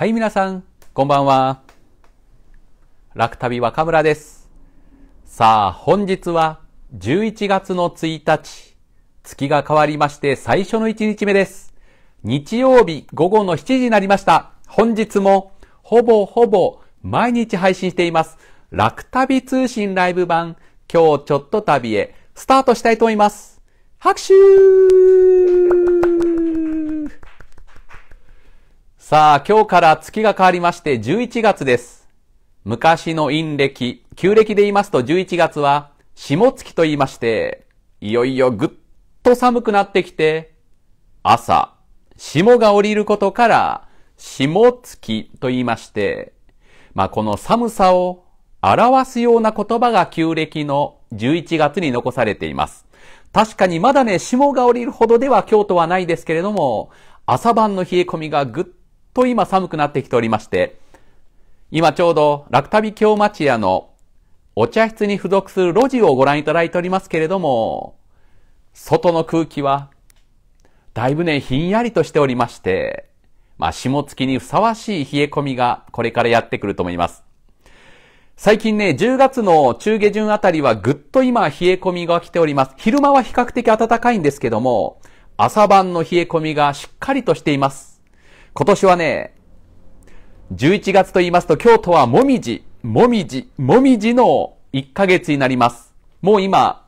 はい、皆さん、こんばんは。楽旅若村です。さあ、本日は11月の1日、月が変わりまして最初の1日目です。日曜日午後の7時になりました。本日もほぼほぼ毎日配信しています。楽旅通信ライブ版、今日ちょっと旅へスタートしたいと思います。拍手さあ、今日から月が変わりまして11月です。昔の陰暦、旧暦で言いますと11月は下月と言いまして、いよいよぐっと寒くなってきて、朝、霜が降りることから、霜月と言いまして、まあ、この寒さを表すような言葉が旧暦の11月に残されています。確かにまだね、霜が降りるほどでは京都はないですけれども、朝晩の冷え込みがぐっと今寒くなってきておりまして、今ちょうど楽旅京町屋のお茶室に付属する路地をご覧いただいておりますけれども、外の空気はだいぶね、ひんやりとしておりまして、まあ、霜月にふさわしい冷え込みがこれからやってくると思います。最近ね、10月の中下旬あたりはぐっと今冷え込みが来ております。昼間は比較的暖かいんですけども、朝晩の冷え込みがしっかりとしています。今年はね、11月と言いますと京都はもみじ、もみじ、もみじの1ヶ月になります。もう今、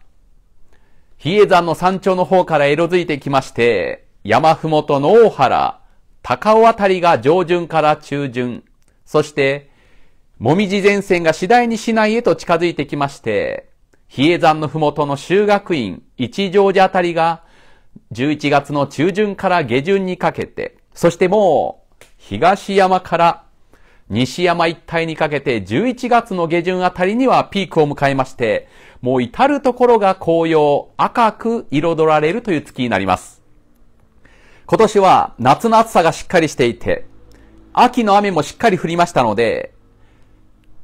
比叡山の山頂の方から色づいてきまして、山麓の大原、高尾あたりが上旬から中旬、そして、もみじ前線が次第に市内へと近づいてきまして、比叡山の麓の修学院、一乗寺あたりが、11月の中旬から下旬にかけて、そしてもう、東山から西山一帯にかけて11月の下旬あたりにはピークを迎えまして、もう至るところが紅葉、赤く彩られるという月になります。今年は夏の暑さがしっかりしていて、秋の雨もしっかり降りましたので、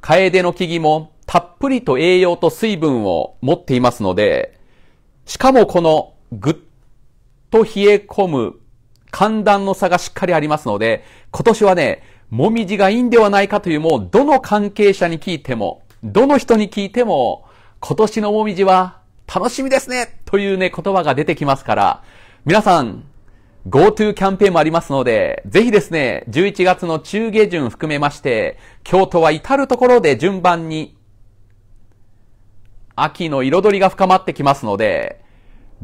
カエデの木々もたっぷりと栄養と水分を持っていますので、しかもこのぐっと冷え込む寒暖の差がしっかりありますので、今年はね、もみじがいいんではないかというもう、どの関係者に聞いても、どの人に聞いても、今年のもみじは楽しみですねというね、言葉が出てきますから、皆さん、GoTo キャンペーンもありますので、ぜひですね、11月の中下旬含めまして、京都は至るところで順番に、秋の彩りが深まってきますので、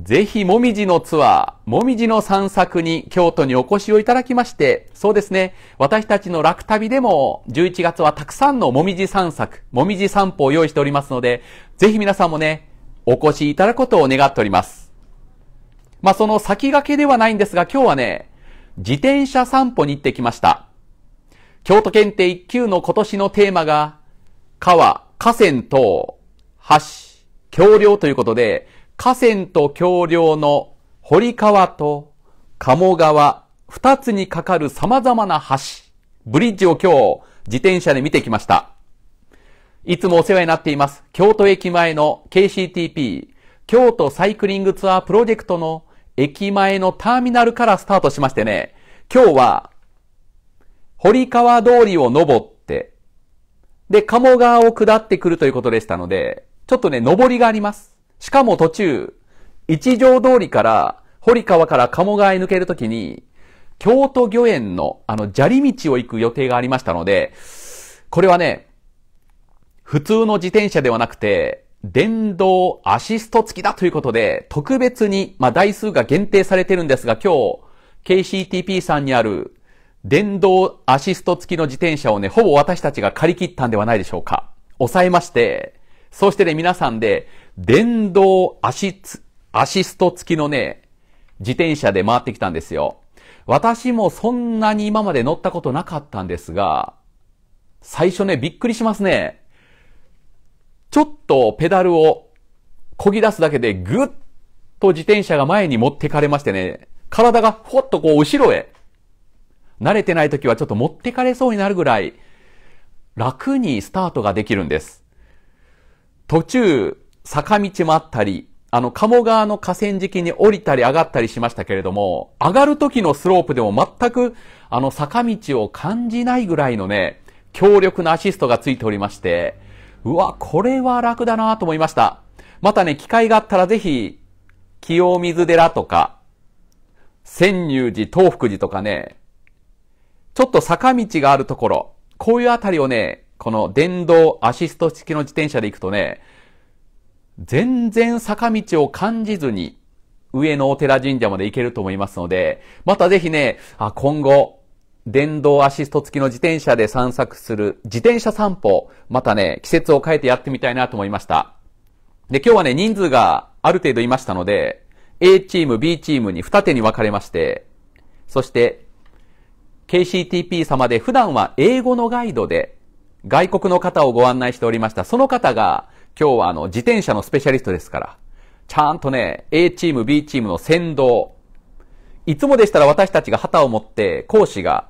ぜひ、もみじのツアー、もみじの散策に京都にお越しをいただきまして、そうですね、私たちの楽旅でも、11月はたくさんのもみじ散策、もみじ散歩を用意しておりますので、ぜひ皆さんもね、お越しいただくことを願っております。まあ、その先駆けではないんですが、今日はね、自転車散歩に行ってきました。京都検定1級の今年のテーマが、川、河川等、橋、橋梁ということで、河川と橋梁の堀川と鴨川、二つにかかる様々な橋、ブリッジを今日、自転車で見てきました。いつもお世話になっています、京都駅前の KCTP、京都サイクリングツアープロジェクトの駅前のターミナルからスタートしましてね、今日は、堀川通りを登って、で、鴨川を下ってくるということでしたので、ちょっとね、登りがあります。しかも途中、一条通りから堀川から鴨川へ抜けるときに、京都御苑のあの砂利道を行く予定がありましたので、これはね、普通の自転車ではなくて、電動アシスト付きだということで、特別に、まあ、台数が限定されてるんですが、今日、KCTP さんにある電動アシスト付きの自転車をね、ほぼ私たちが借り切ったんではないでしょうか。抑えまして、そしてね、皆さんで、電動アシス、アシスト付きのね、自転車で回ってきたんですよ。私もそんなに今まで乗ったことなかったんですが、最初ね、びっくりしますね。ちょっとペダルを漕ぎ出すだけでぐっと自転車が前に持ってかれましてね、体がほっとこう後ろへ。慣れてない時はちょっと持ってかれそうになるぐらい、楽にスタートができるんです。途中、坂道もあったり、あの、鴨川の河川敷に降りたり上がったりしましたけれども、上がる時のスロープでも全く、あの、坂道を感じないぐらいのね、強力なアシストがついておりまして、うわ、これは楽だなと思いました。またね、機会があったらぜひ、清水寺とか、千入寺、東福寺とかね、ちょっと坂道があるところ、こういうあたりをね、この電動アシスト式の自転車で行くとね、全然坂道を感じずに、上野お寺神社まで行けると思いますので、またぜひね、あ、今後、電動アシスト付きの自転車で散策する自転車散歩、またね、季節を変えてやってみたいなと思いました。で、今日はね、人数がある程度いましたので、A チーム、B チームに二手に分かれまして、そして、KCTP 様で普段は英語のガイドで外国の方をご案内しておりました。その方が今日はあの、自転車のスペシャリストですから、ちゃんとね、A チーム、B チームの先導。いつもでしたら私たちが旗を持って、講師が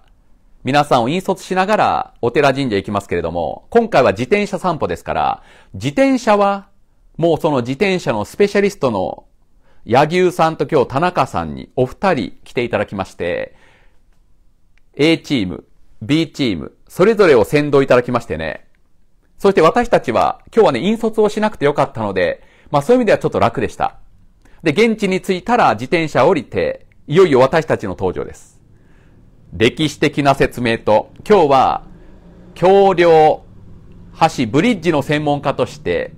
皆さんを引率しながらお寺神社行きますけれども、今回は自転車散歩ですから、自転車は、もうその自転車のスペシャリストの、柳生さんと今日田中さんにお二人来ていただきまして、A チーム、B チーム、それぞれを先導いただきましてね、そして私たちは、今日はね、引率をしなくてよかったので、まあそういう意味ではちょっと楽でした。で、現地に着いたら自転車降りて、いよいよ私たちの登場です。歴史的な説明と、今日は、橋梁、橋、ブリッジの専門家として、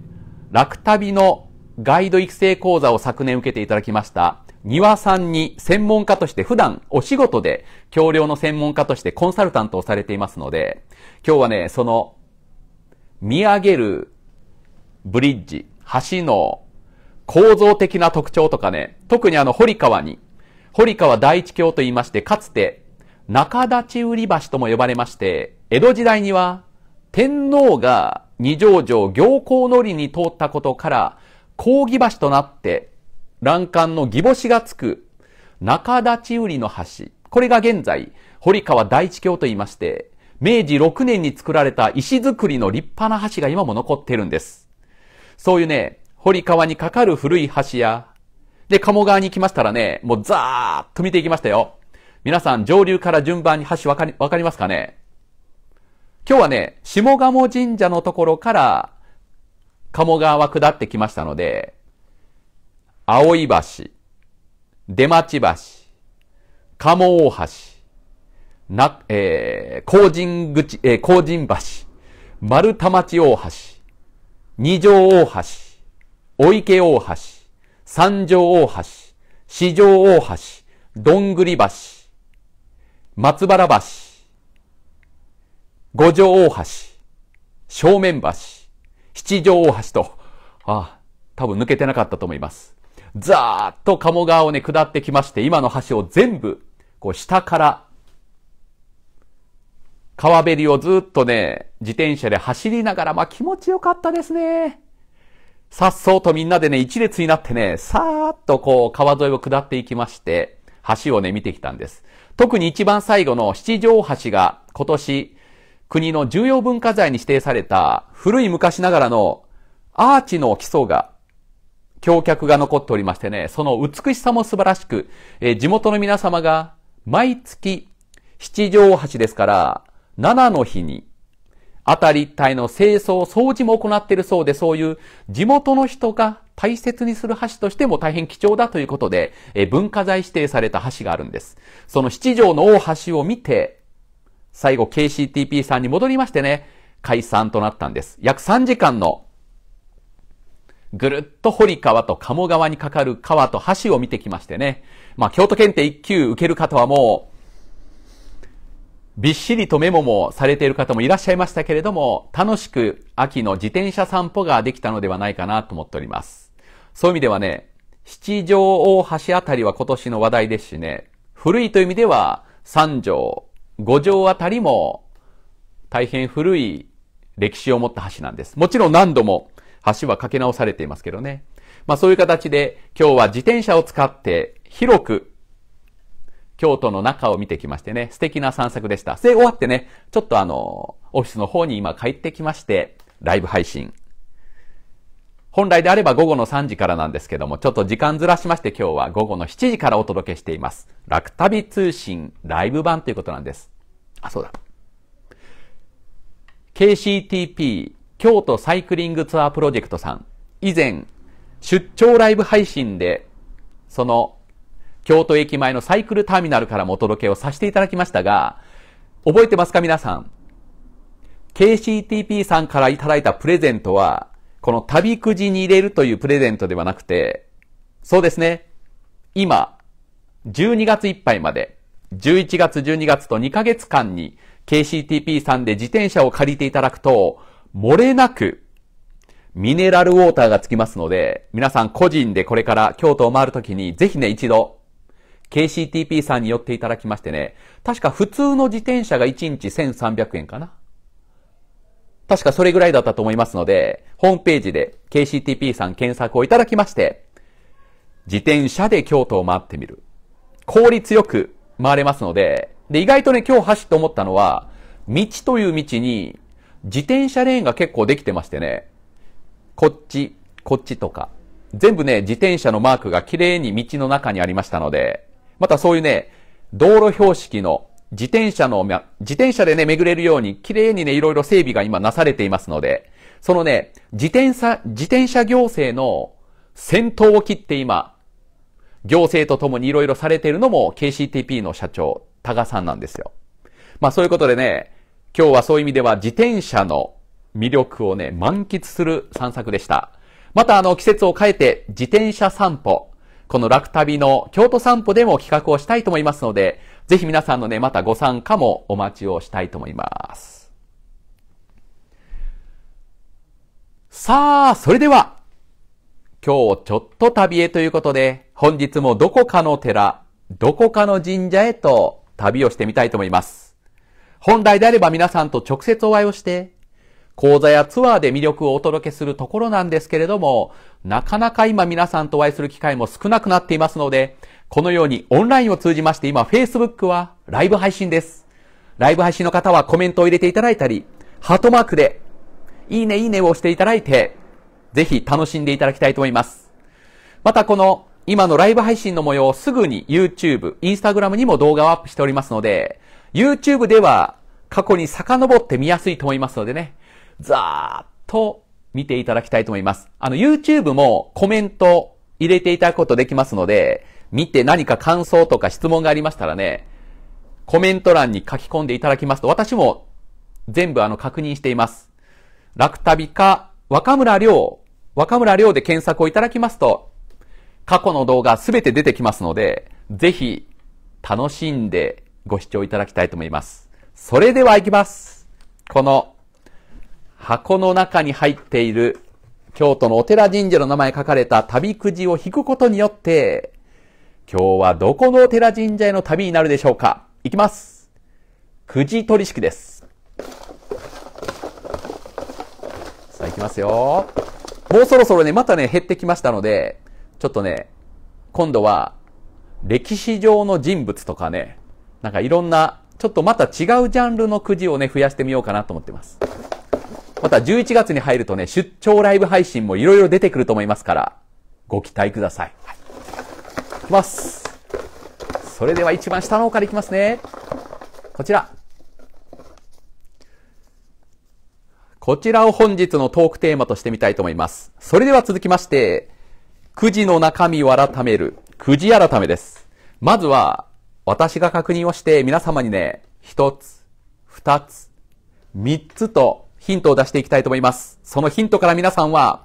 楽旅のガイド育成講座を昨年受けていただきました、庭さんに専門家として普段お仕事で橋梁の専門家としてコンサルタントをされていますので、今日はね、その見上げるブリッジ、橋の構造的な特徴とかね、特にあの堀川に、堀川第一橋と言いまして、かつて中立ち売り橋とも呼ばれまして、江戸時代には天皇が二条城行幸のりに通ったことから、抗議橋となって、欄干の義母子がつく中立ち売りの橋。これが現在、堀川第一橋と言いまして、明治6年に作られた石造りの立派な橋が今も残っているんです。そういうね、堀川に架かる古い橋や、で、鴨川に来ましたらね、もうザーッと見ていきましたよ。皆さん、上流から順番に橋わかり、わかりますかね今日はね、下鴨神社のところから、鴨川は下ってきましたので、青い橋、出町橋、鴨大橋、な、えー、工人口、えー、工人橋、丸太町大橋、二条大橋、お池大橋、三条大橋、四条大橋、どんぐり橋、松原橋、五条大橋、正面橋、七条大橋と、ああ、多分抜けてなかったと思います。ざーっと鴨川をね、下ってきまして、今の橋を全部、こう、下から川べりをずっとね、自転車で走りながら、まあ気持ちよかったですね。さっそうとみんなでね、一列になってね、さーっとこう、川沿いを下っていきまして、橋をね、見てきたんです。特に一番最後の七条橋が今年、国の重要文化財に指定された古い昔ながらのアーチの基礎が、橋脚が残っておりましてね、その美しさも素晴らしく、えー、地元の皆様が毎月七条橋ですから、7の日に、あたり一帯の清掃、掃除も行っているそうで、そういう地元の人が大切にする橋としても大変貴重だということで、え文化財指定された橋があるんです。その七条の大橋を見て、最後 KCTP さんに戻りましてね、解散となったんです。約3時間のぐるっと堀川と鴨川にかかる川と橋を見てきましてね。まあ、京都検定1級受けるかとはもう、びっしりとメモもされている方もいらっしゃいましたけれども、楽しく秋の自転車散歩ができたのではないかなと思っております。そういう意味ではね、七条大橋あたりは今年の話題ですしね、古いという意味では三条、五条あたりも大変古い歴史を持った橋なんです。もちろん何度も橋は架け直されていますけどね。まあそういう形で今日は自転車を使って広く京都の中を見てきましてね、素敵な散策でした。で、終わってね、ちょっとあの、オフィスの方に今帰ってきまして、ライブ配信。本来であれば午後の3時からなんですけども、ちょっと時間ずらしまして今日は午後の7時からお届けしています。楽旅通信ライブ版ということなんです。あ、そうだ。KCTP 京都サイクリングツアープロジェクトさん、以前、出張ライブ配信で、その京都駅前のサイクルターミナルからもお届けをさせていただきましたが、覚えてますか皆さん。KCTP さんからいただいたプレゼントは、この旅くじに入れるというプレゼントではなくて、そうですね。今、12月いっぱいまで、11月、12月と2ヶ月間に KCTP さんで自転車を借りていただくと、漏れなくミネラルウォーターがつきますので、皆さん個人でこれから京都を回るときにぜひね一度 KCTP さんに寄っていただきましてね、確か普通の自転車が1日1300円かな。確かそれぐらいだったと思いますので、ホームページで KCTP さん検索をいただきまして、自転車で京都を回ってみる。効率よく回れますので、で、意外とね、今日走って思ったのは、道という道に自転車レーンが結構できてましてね、こっち、こっちとか、全部ね、自転車のマークが綺麗に道の中にありましたので、またそういうね、道路標識の自転車の、自転車でね、巡れるように、綺麗にね、いろいろ整備が今なされていますので、そのね、自転車、自転車行政の先頭を切って今、行政とともにいろいろされているのも KCTP の社長、多賀さんなんですよ。まあそういうことでね、今日はそういう意味では自転車の魅力をね、満喫する散策でした。またあの季節を変えて自転車散歩、この楽旅の京都散歩でも企画をしたいと思いますので、ぜひ皆さんのね、またご参加もお待ちをしたいと思います。さあ、それでは、今日ちょっと旅へということで、本日もどこかの寺、どこかの神社へと旅をしてみたいと思います。本来であれば皆さんと直接お会いをして、講座やツアーで魅力をお届けするところなんですけれども、なかなか今皆さんとお会いする機会も少なくなっていますので、このようにオンラインを通じまして今 Facebook はライブ配信です。ライブ配信の方はコメントを入れていただいたり、ハートマークで、いいねいいねを押していただいて、ぜひ楽しんでいただきたいと思います。またこの今のライブ配信の模様をすぐに YouTube、Instagram にも動画をアップしておりますので、YouTube では過去に遡って見やすいと思いますのでね、ざーっと見ていただきたいと思います。あの、YouTube もコメント入れていただくことできますので、見て何か感想とか質問がありましたらね、コメント欄に書き込んでいただきますと、私も全部あの確認しています。楽旅か、若村亮、若村亮で検索をいただきますと、過去の動画すべて出てきますので、ぜひ楽しんでご視聴いただきたいと思います。それでは行きます。この箱の中に入っている京都のお寺神社の名前書かれた旅くじを引くことによって、今日はどこのお寺神社への旅になるでしょうかいきますくじ取り式です。さあ、いきますよ。もうそろそろね、またね、減ってきましたので、ちょっとね、今度は、歴史上の人物とかね、なんかいろんな、ちょっとまた違うジャンルのくじをね、増やしてみようかなと思ってます。また11月に入るとね、出張ライブ配信もいろいろ出てくると思いますから、ご期待ください。はい、ます。それでは一番下の方からいきますね。こちら。こちらを本日のトークテーマとしてみたいと思います。それでは続きまして、くじの中身を改める、くじ改めです。まずは、私が確認をして皆様にね、一つ、二つ、三つとヒントを出していきたいと思います。そのヒントから皆さんは、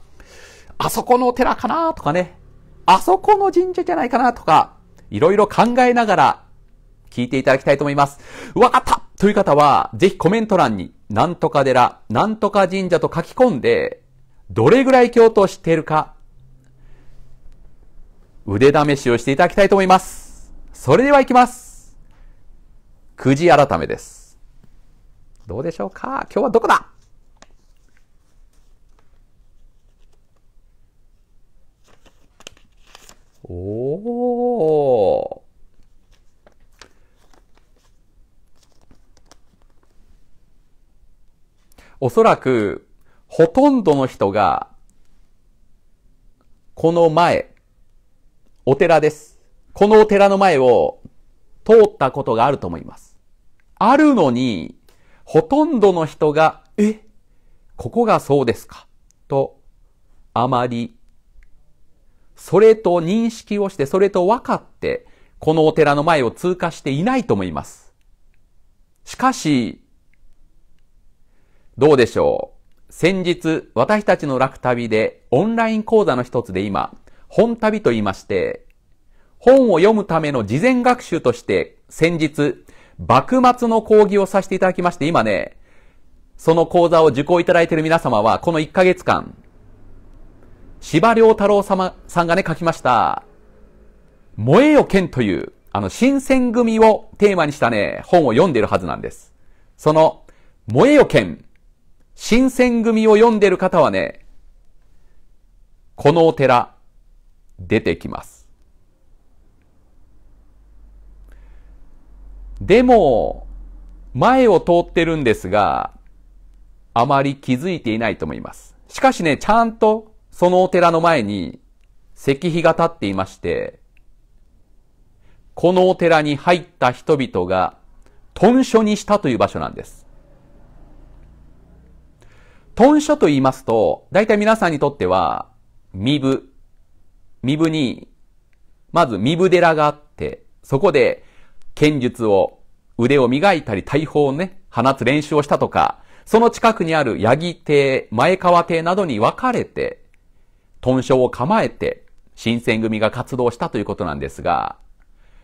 あそこの寺かなとかね、あそこの神社じゃないかなとか、いろいろ考えながら聞いていただきたいと思います。わかったという方は、ぜひコメント欄に、なんとか寺、なんとか神社と書き込んで、どれぐらい京都を知っているか、腕試しをしていただきたいと思います。それでは行きます。くじ改めです。どうでしょうか今日はどこだおー。おそらく、ほとんどの人が、この前、お寺です。このお寺の前を通ったことがあると思います。あるのに、ほとんどの人が、えここがそうですかと、あまりそれと認識をして、それと分かって、このお寺の前を通過していないと思います。しかし、どうでしょう。先日、私たちの楽旅で、オンライン講座の一つで今、本旅と言いまして、本を読むための事前学習として、先日、幕末の講義をさせていただきまして、今ね、その講座を受講いただいている皆様は、この1ヶ月間、馬良太郎様さんがね、書きました、燃えよ剣という、あの、新選組をテーマにしたね、本を読んでるはずなんです。その、燃えよ剣、新選組を読んでる方はね、このお寺、出てきます。でも、前を通ってるんですが、あまり気づいていないと思います。しかしね、ちゃんとそのお寺の前に石碑が立っていまして、このお寺に入った人々が、豚書にしたという場所なんです。豚書と言いますと、大体皆さんにとっては、身分。身分に、まず身分寺があって、そこで剣術を、腕を磨いたり大砲をね、放つ練習をしたとか、その近くにある八木邸、前川邸などに分かれて、本所を構えて、新選組が活動したということなんですが、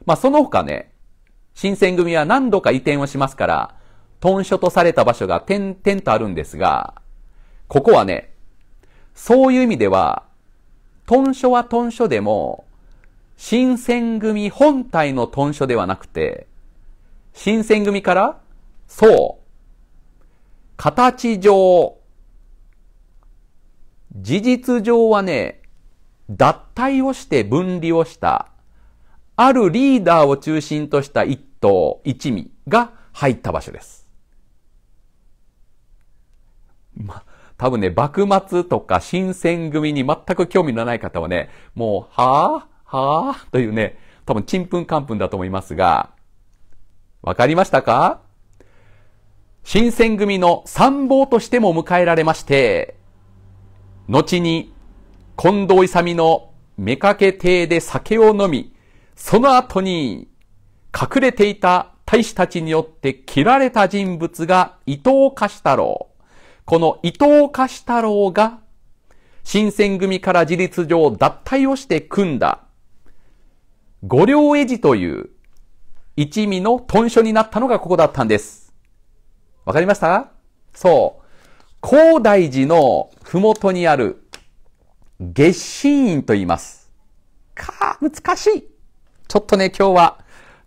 まあ、その他ね、新選組は何度か移転をしますから、本書とされた場所が点々とあるんですが、ここはね、そういう意味では、本書は本書でも、新選組本体の本書ではなくて、新選組から、そう、形上、事実上はね、脱退をして分離をした、あるリーダーを中心とした一党、一味が入った場所です。ま、多分ね、幕末とか新選組に全く興味のない方はね、もう、はぁ、はぁ、というね、多分ちんぷんかんぷんだと思いますが、わかりましたか新選組の参謀としても迎えられまして、後に近藤勇の目かけ亭で酒を飲み、その後に隠れていた大使たちによって切られた人物が伊藤貸太郎。この伊藤貸太郎が新選組から事実上脱退をして組んだ五両絵寺という一味の豚書になったのがここだったんです。わかりましたそう。高大寺の麓にある月神院と言います。か、難しい。ちょっとね、今日は、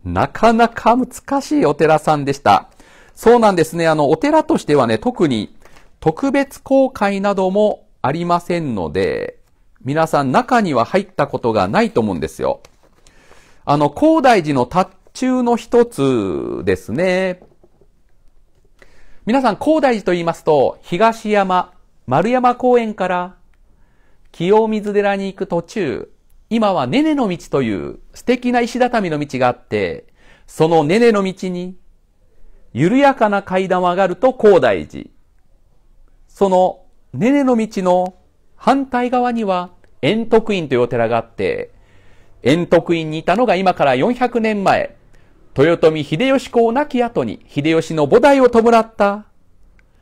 なかなか難しいお寺さんでした。そうなんですね。あの、お寺としてはね、特に特別公開などもありませんので、皆さん中には入ったことがないと思うんですよ。あの、高大寺の達中の一つですね。皆さん、広大寺と言いますと、東山、丸山公園から、清水寺に行く途中、今はねねの道という素敵な石畳の道があって、そのねねの道に、緩やかな階段を上がると広大寺。そのねねの道の反対側には、円徳院というお寺があって、円徳院にいたのが今から400年前、豊臣秀吉公亡き後に秀吉の母提を弔った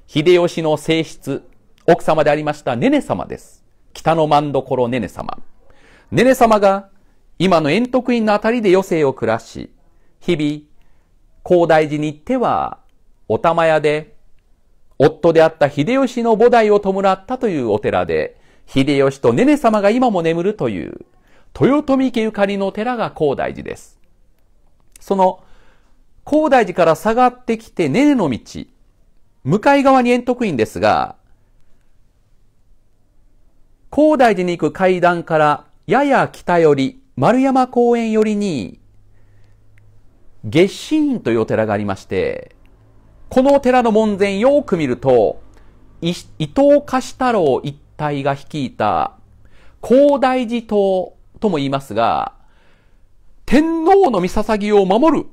秀吉の正室、奥様でありましたねね様です。北の万所ねね様。ねね様が今の円徳院のあたりで余生を暮らし、日々、高大寺に行っては、お玉屋で、夫であった秀吉の母提を弔ったというお寺で、秀吉とねね様が今も眠るという、豊臣家ゆかりの寺が高大寺です。その、広大寺から下がってきて、ねねの道、向かい側に円徳院ですが、広大寺に行く階段からやや北寄り、丸山公園寄りに、月神院というお寺がありまして、このお寺の門前よく見ると、伊藤貸太郎一帯が率いた、広大寺島とも言いますが、天皇の御捧を守る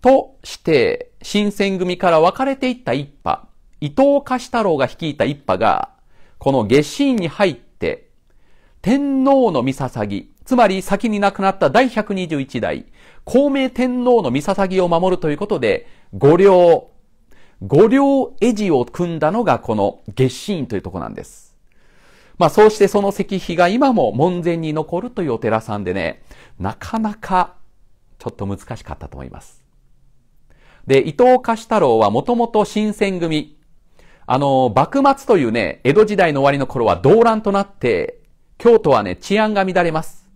として、新選組から分かれていった一派、伊藤貸太郎が率いた一派が、この下神に入って、天皇の御捧つまり先に亡くなった第121代、孔明天皇の御捧を守るということで、五両、五両絵字を組んだのがこの月神というとこなんです。まあそうしてその石碑が今も門前に残るというお寺さんでね、なかなかちょっと難しかったと思います。で、伊藤貸太郎はもともと新選組。あの、幕末というね、江戸時代の終わりの頃は動乱となって、京都はね、治安が乱れます。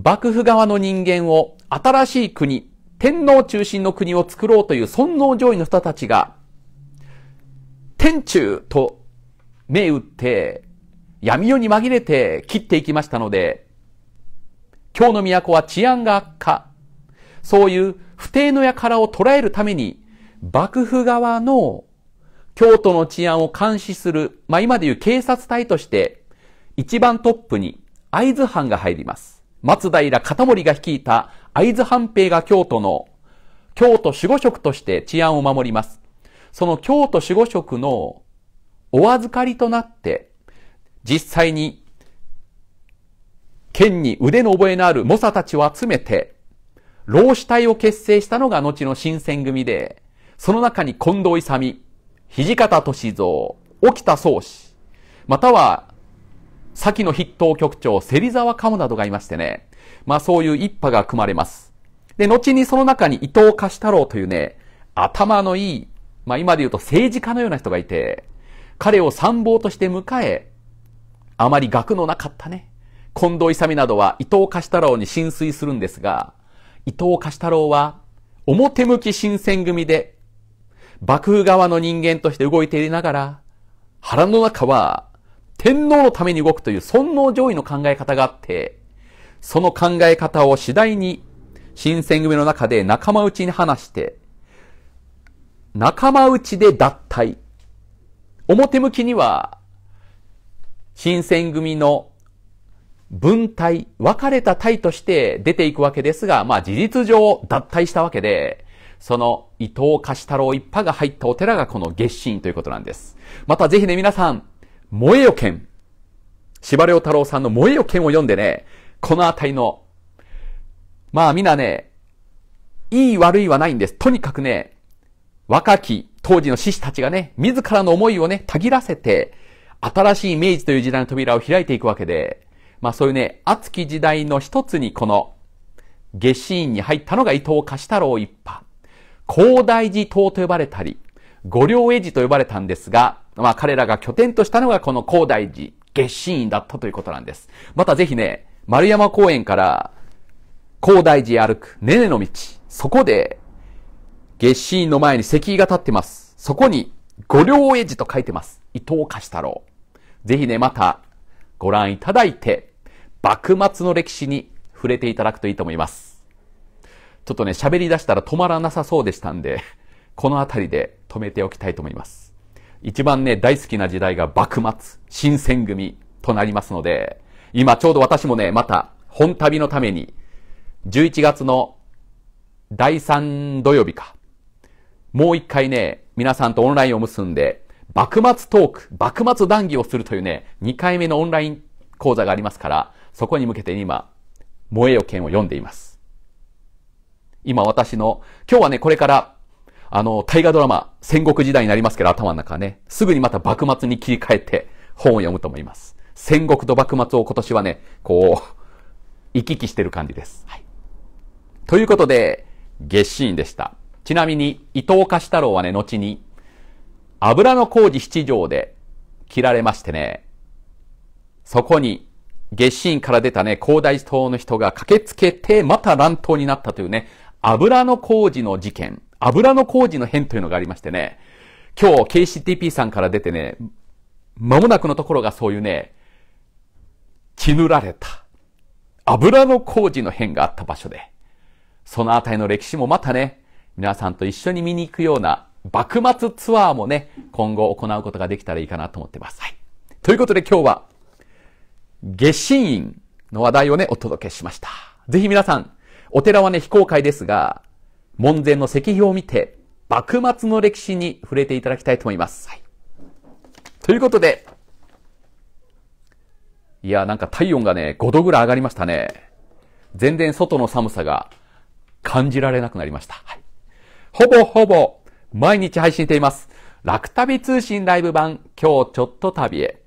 幕府側の人間を新しい国、天皇中心の国を作ろうという尊皇攘夷の人たちが、天中と銘打って、闇夜に紛れて切っていきましたので、今日の都は治安が悪化。そういう不定の輩を捉えるために、幕府側の京都の治安を監視する、まあ、今でいう警察隊として、一番トップに会津藩が入ります。松平片森が率いた会津藩兵が京都の、京都守護職として治安を守ります。その京都守護職のお預かりとなって、実際に剣に腕の覚えのある猛者たちを集めて、老子隊を結成したのが後の新選組で、その中に近藤勇、土方歳三、沖田宗氏、または、先の筆頭局長、芹沢鴨などがいましてね、まあそういう一派が組まれます。で、後にその中に伊藤貸太郎というね、頭のいい、まあ今で言うと政治家のような人がいて、彼を参謀として迎え、あまり学のなかったね、近藤勇などは伊藤貸太郎に浸水するんですが、伊藤貸太郎は表向き新選組で幕府側の人間として動いていながら、腹の中は天皇のために動くという尊皇攘夷の考え方があって、その考え方を次第に新選組の中で仲間内に話して、仲間内で脱退。表向きには、新選組の分体、分かれた体として出ていくわけですが、まあ事実上脱退したわけで、その伊藤貸太郎一派が入ったお寺がこの月神ということなんです。またぜひね皆さん、萌えよ剣。柴良太郎さんの萌えよ剣を読んでね、このあたりの、まあみんなね、いい悪いはないんです。とにかくね、若き当時の志士たちがね、自らの思いをね、たぎらせて、新しい明治という時代の扉を開いていくわけで、まあそういうね、熱き時代の一つにこの下死院に入ったのが伊藤貸太郎一派。広大寺塔と呼ばれたり、五両絵寺と呼ばれたんですが、まあ彼らが拠点としたのがこの広大寺月神院だったということなんです。またぜひね、丸山公園から広大寺へ歩くねねの道。そこで、月神院の前に石碑が立ってます。そこに五両絵寺と書いてます。伊藤貸太郎。ぜひね、またご覧いただいて、幕末の歴史に触れていただくといいと思います。ちょっとね、喋り出したら止まらなさそうでしたんで、この辺りで止めておきたいと思います。一番ね、大好きな時代が幕末、新選組となりますので、今ちょうど私もね、また本旅のために、11月の第3土曜日か、もう一回ね、皆さんとオンラインを結んで、幕末トーク、幕末談義をするというね、2回目のオンライン講座がありますから、そこに向けて今、燃えよ剣を読んでいます。今私の、今日はね、これから、あの、大河ドラマ、戦国時代になりますけど、頭の中はね、すぐにまた幕末に切り替えて本を読むと思います。戦国と幕末を今年はね、こう、行き来してる感じです。はい。ということで、月シーンでした。ちなみに、伊藤貸太郎はね、後に、油の工事七条で切られましてね、そこに月神から出たね、広大島の人が駆けつけて、また乱闘になったというね、油の工事の事件、油の工事の変というのがありましてね、今日 KCTP さんから出てね、間もなくのところがそういうね、血塗られた、油の工事の変があった場所で、そのあたりの歴史もまたね、皆さんと一緒に見に行くような幕末ツアーもね、今後行うことができたらいいかなと思ってます。はい。ということで今日は月神院の話題をね、お届けしました。ぜひ皆さん、お寺はね、非公開ですが、門前の石碑を見て、幕末の歴史に触れていただきたいと思います。はい、ということで、いや、なんか体温がね、5度ぐらい上がりましたね。全然外の寒さが感じられなくなりました。はい、ほぼほぼ毎日配信しています。楽旅通信ライブ版今日ちょっと旅へ。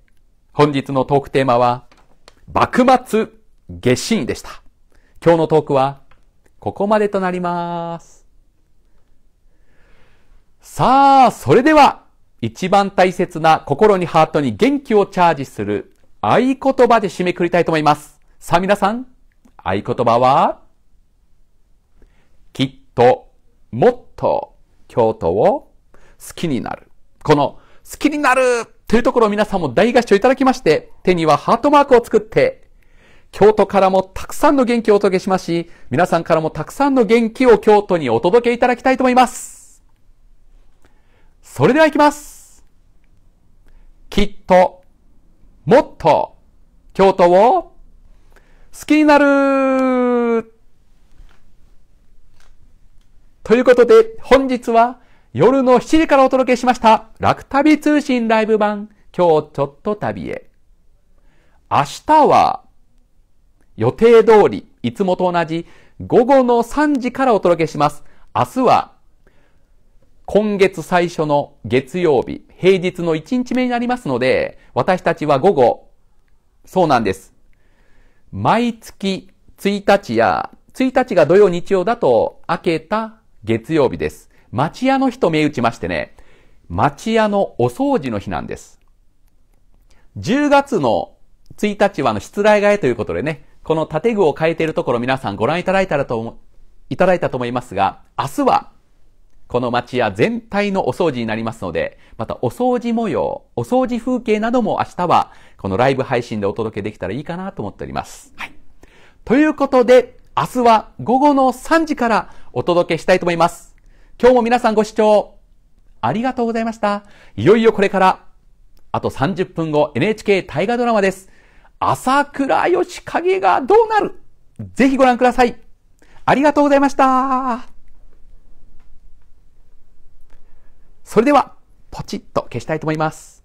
本日のトークテーマは幕末下神でした。今日のトークはここまでとなります。さあ、それでは一番大切な心にハートに元気をチャージする合言葉で締めくりたいと思います。さあ皆さん、合言葉はきっともっと京都を好きになる。この好きになるというところ皆さんも大合唱いただきまして、手にはハートマークを作って、京都からもたくさんの元気をお届けしますし、皆さんからもたくさんの元気を京都にお届けいただきたいと思います。それでは行きます。きっと、もっと、京都を、好きになるということで、本日は、夜の7時からお届けしました、楽旅通信ライブ版、今日ちょっと旅へ。明日は、予定通り、いつもと同じ、午後の3時からお届けします。明日は、今月最初の月曜日、平日の1日目になりますので、私たちは午後、そうなんです。毎月1日や、1日が土曜日曜だと明けた月曜日です。町屋の日と銘打ちましてね、町屋のお掃除の日なんです。10月の1日はあの、失礼替えということでね、この建具を変えているところ皆さんご覧いただいたらと、いただいたと思いますが、明日は、この町屋全体のお掃除になりますので、またお掃除模様、お掃除風景なども明日は、このライブ配信でお届けできたらいいかなと思っております。はい。ということで、明日は午後の3時からお届けしたいと思います。今日も皆さんご視聴ありがとうございました。いよいよこれから、あと30分後 NHK 大河ドラマです。朝倉義景がどうなるぜひご覧ください。ありがとうございました。それでは、ポチッと消したいと思います。